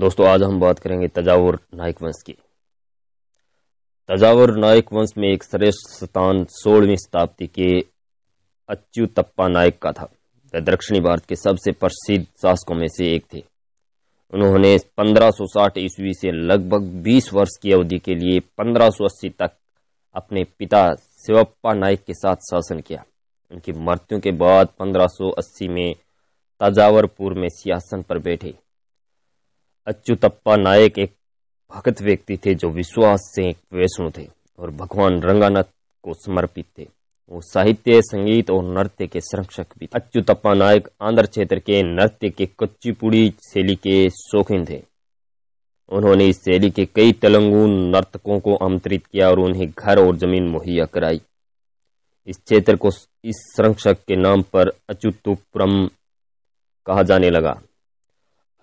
दोस्तों आज हम बात करेंगे तजावर नायक वंश की तजावर नायक वंश में एक श्रेष्ठ स्थान सोलहवीं शताब्दी के अच्युतप्पा नायक का था वह दक्षिणी भारत के सबसे प्रसिद्ध शासकों में से एक थे उन्होंने 1560 ईस्वी से लगभग 20 वर्ष की अवधि के लिए 1580 तक अपने पिता शिवप्पा नायक के साथ शासन किया उनकी मृत्यु के बाद 1580 में तजावरपुर में सिंहासन पर बैठे अच्युतप्पा नायक एक भगत व्यक्ति थे जो विश्वास से एक वैष्णु थे और भगवान रंगानाथ को समर्पित थे वो साहित्य संगीत और नृत्य के संरक्षक भी थे अच्युतप्पा नायक आंध्र क्षेत्र के नृत्य के कच्चीपुड़ी शैली के शौकीन थे उन्होंने इस शैली के कई तेलंगु नर्तकों को आमंत्रित किया और उन्हें घर और जमीन मुहैया कराई इस क्षेत्र को इस संरक्षक के नाम पर अच्युतपुरम कहा जाने लगा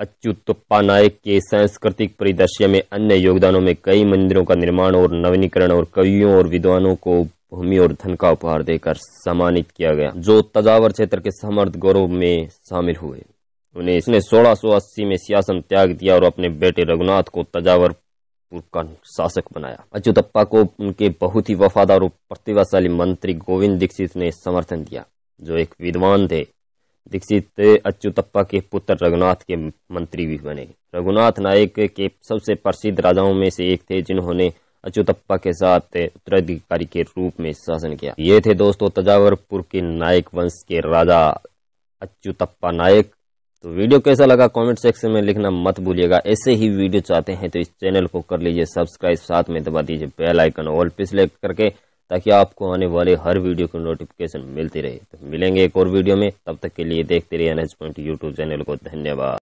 नायक के सांस्कृतिक परिदृश्य में अन्य योगदानों में कई मंदिरों का निर्माण और नवीनीकरण और कवियों और विद्वानों को भूमि और धन का उपहार देकर सम्मानित किया गया जो तजावर क्षेत्र के समर्थ गौरव में शामिल हुए उन्हें इसने 1680 में सियासन त्याग दिया और अपने बेटे रघुनाथ को तजावर का शासक बनाया अच्युतप्पा को उनके बहुत ही वफादार और प्रतिभाशाली मंत्री गोविंद दीक्षित ने समर्थन दिया जो एक विद्वान थे दीक्षित अच्युतप्पा के पुत्र रघुनाथ के मंत्री भी बने रघुनाथ नायक के सबसे प्रसिद्ध राजाओं में से एक थे जिन्होंने अच्युतप्पा के साथ उत्तराधिकारी के रूप में शासन किया ये थे दोस्तों तजावरपुर के नायक वंश के राजा अच्युतप्पा नायक तो वीडियो कैसा लगा कमेंट सेक्शन में लिखना मत भूलिएगा ऐसे ही वीडियो चाहते हैं तो इस चैनल को कर लीजिए सब्सक्राइब साथ में दबा दीजिए बेल आइकन ऑल पे सिलेक्ट करके ताकि आपको आने वाले हर वीडियो की नोटिफिकेशन मिलती रहे तो मिलेंगे एक और वीडियो में तब तक के लिए देखते रहिए एन यूट्यूब चैनल को धन्यवाद